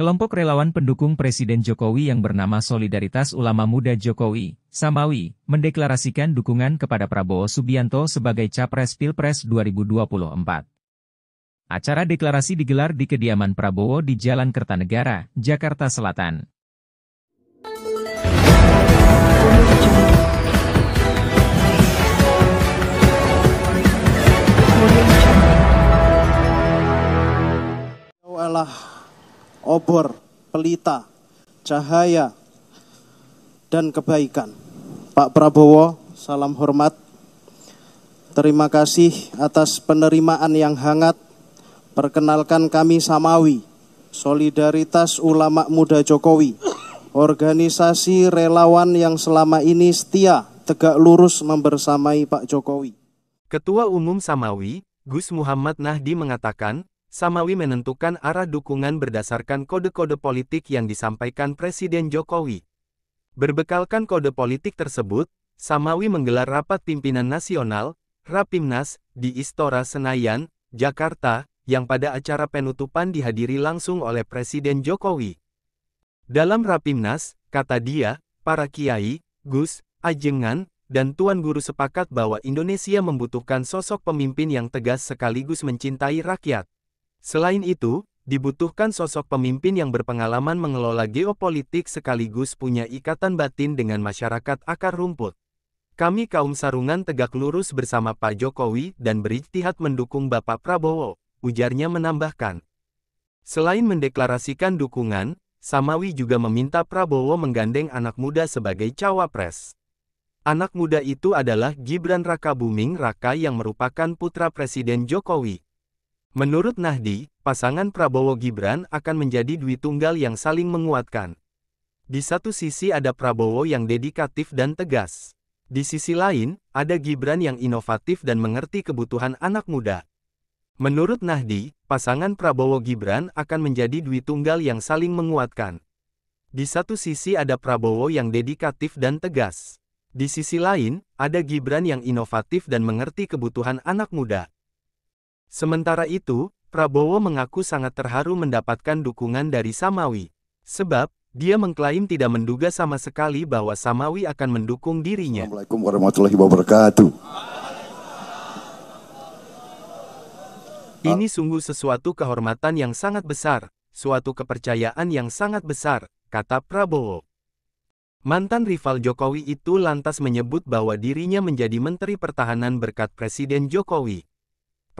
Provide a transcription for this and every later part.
Kelompok relawan pendukung Presiden Jokowi yang bernama Solidaritas Ulama Muda Jokowi, Samawi, mendeklarasikan dukungan kepada Prabowo Subianto sebagai Capres Pilpres 2024. Acara deklarasi digelar di kediaman Prabowo di Jalan Kertanegara, Jakarta Selatan. Allah obor, pelita, cahaya, dan kebaikan. Pak Prabowo, salam hormat. Terima kasih atas penerimaan yang hangat. Perkenalkan kami Samawi, Solidaritas Ulama Muda Jokowi, organisasi relawan yang selama ini setia tegak lurus membersamai Pak Jokowi. Ketua Umum Samawi, Gus Muhammad Nahdi mengatakan, Samawi menentukan arah dukungan berdasarkan kode-kode politik yang disampaikan Presiden Jokowi. Berbekalkan kode politik tersebut, Samawi menggelar rapat pimpinan nasional, Rapimnas, di Istora Senayan, Jakarta, yang pada acara penutupan dihadiri langsung oleh Presiden Jokowi. Dalam Rapimnas, kata dia, para kiai, Gus, Ajengan, dan Tuan Guru sepakat bahwa Indonesia membutuhkan sosok pemimpin yang tegas sekaligus mencintai rakyat. Selain itu, dibutuhkan sosok pemimpin yang berpengalaman mengelola geopolitik sekaligus punya ikatan batin dengan masyarakat akar rumput. Kami kaum sarungan tegak lurus bersama Pak Jokowi dan berijtihad mendukung Bapak Prabowo, ujarnya menambahkan. Selain mendeklarasikan dukungan, Samawi juga meminta Prabowo menggandeng anak muda sebagai cawapres. Anak muda itu adalah Gibran Raka Buming Raka yang merupakan putra Presiden Jokowi. Menurut Nahdi, pasangan Prabowo-Gibran akan menjadi duit tunggal yang saling menguatkan. Di satu sisi ada Prabowo yang dedikatif dan tegas. Di sisi lain, ada Gibran yang inovatif dan mengerti kebutuhan anak muda. Menurut Nahdi, pasangan Prabowo-Gibran akan menjadi duit tunggal yang saling menguatkan. Di satu sisi ada Prabowo yang dedikatif dan tegas. Di sisi lain, ada Gibran yang inovatif dan mengerti kebutuhan anak muda. Sementara itu, Prabowo mengaku sangat terharu mendapatkan dukungan dari Samawi. Sebab, dia mengklaim tidak menduga sama sekali bahwa Samawi akan mendukung dirinya. Assalamualaikum warahmatullahi wabarakatuh. Ini sungguh sesuatu kehormatan yang sangat besar, suatu kepercayaan yang sangat besar, kata Prabowo. Mantan rival Jokowi itu lantas menyebut bahwa dirinya menjadi Menteri Pertahanan berkat Presiden Jokowi.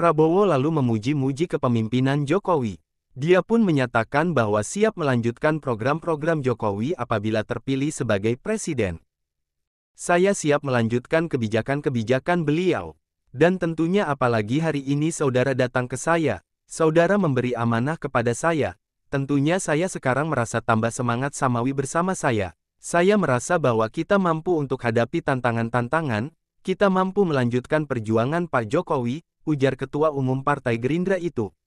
Prabowo lalu memuji-muji kepemimpinan Jokowi. Dia pun menyatakan bahwa siap melanjutkan program-program Jokowi apabila terpilih sebagai presiden. Saya siap melanjutkan kebijakan-kebijakan beliau. Dan tentunya apalagi hari ini saudara datang ke saya, saudara memberi amanah kepada saya. Tentunya saya sekarang merasa tambah semangat samawi bersama saya. Saya merasa bahwa kita mampu untuk hadapi tantangan-tantangan, kita mampu melanjutkan perjuangan Pak Jokowi, ujar Ketua Umum Partai Gerindra itu.